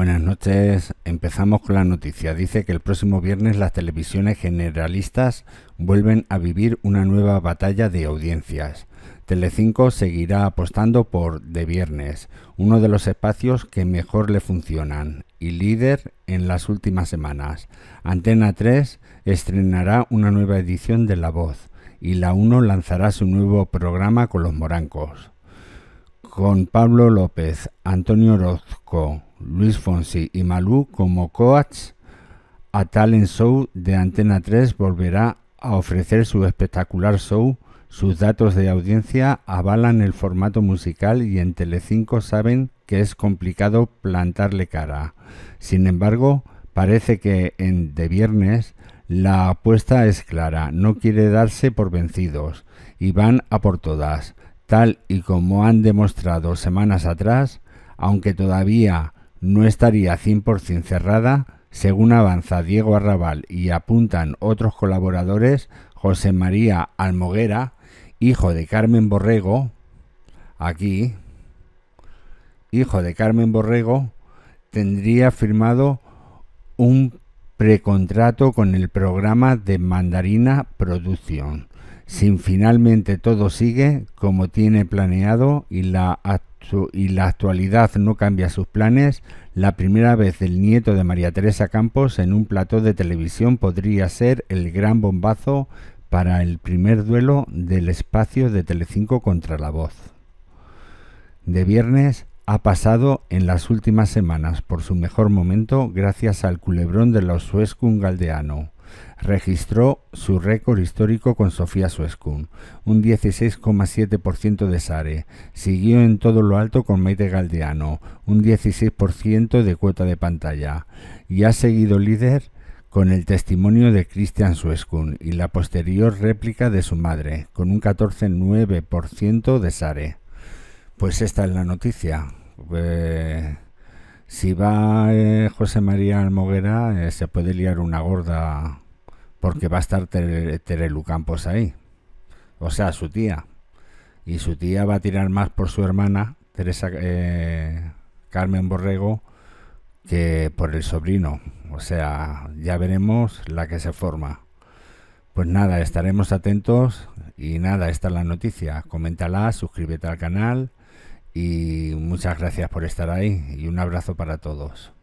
Buenas noches. Empezamos con la noticia. Dice que el próximo viernes las televisiones generalistas vuelven a vivir una nueva batalla de audiencias. Telecinco seguirá apostando por De Viernes, uno de los espacios que mejor le funcionan y líder en las últimas semanas. Antena 3 estrenará una nueva edición de La Voz y La 1 lanzará su nuevo programa con los morancos. Con Pablo López, Antonio Orozco, Luis Fonsi y Malú como coats a Talent Show de Antena 3 volverá a ofrecer su espectacular show. Sus datos de audiencia avalan el formato musical y en Telecinco saben que es complicado plantarle cara. Sin embargo, parece que en De Viernes la apuesta es clara, no quiere darse por vencidos y van a por todas, tal y como han demostrado semanas atrás, aunque todavía no estaría 100% cerrada según avanza Diego Arrabal y apuntan otros colaboradores, José María Almoguera, hijo de Carmen Borrego, aquí, hijo de Carmen Borrego, tendría firmado un precontrato con el programa de Mandarina Producción sin finalmente todo sigue como tiene planeado y la, actualidad no cambia sus planes, la primera vez del nieto de María Teresa Campos en un plató de televisión podría ser el gran bombazo para el primer duelo del espacio de Telecinco contra la voz. De viernes ha pasado en las últimas semanas por su mejor momento gracias al culebrón de los Suez Galdeano registró su récord histórico con Sofía Suescun, un 16,7% de Sare. Siguió en todo lo alto con Maite Galdeano, un 16% de cuota de pantalla. Y ha seguido líder con el testimonio de Cristian Suescun y la posterior réplica de su madre, con un 14,9% de Sare. Pues esta es la noticia. Eh, si va eh, José María Almoguera, eh, se puede liar una gorda porque va a estar Terelu Campos ahí. O sea, su tía. Y su tía va a tirar más por su hermana, Teresa eh, Carmen Borrego, que por el sobrino. O sea, ya veremos la que se forma. Pues nada, estaremos atentos y nada, esta es la noticia. Coméntala, suscríbete al canal y muchas gracias por estar ahí y un abrazo para todos.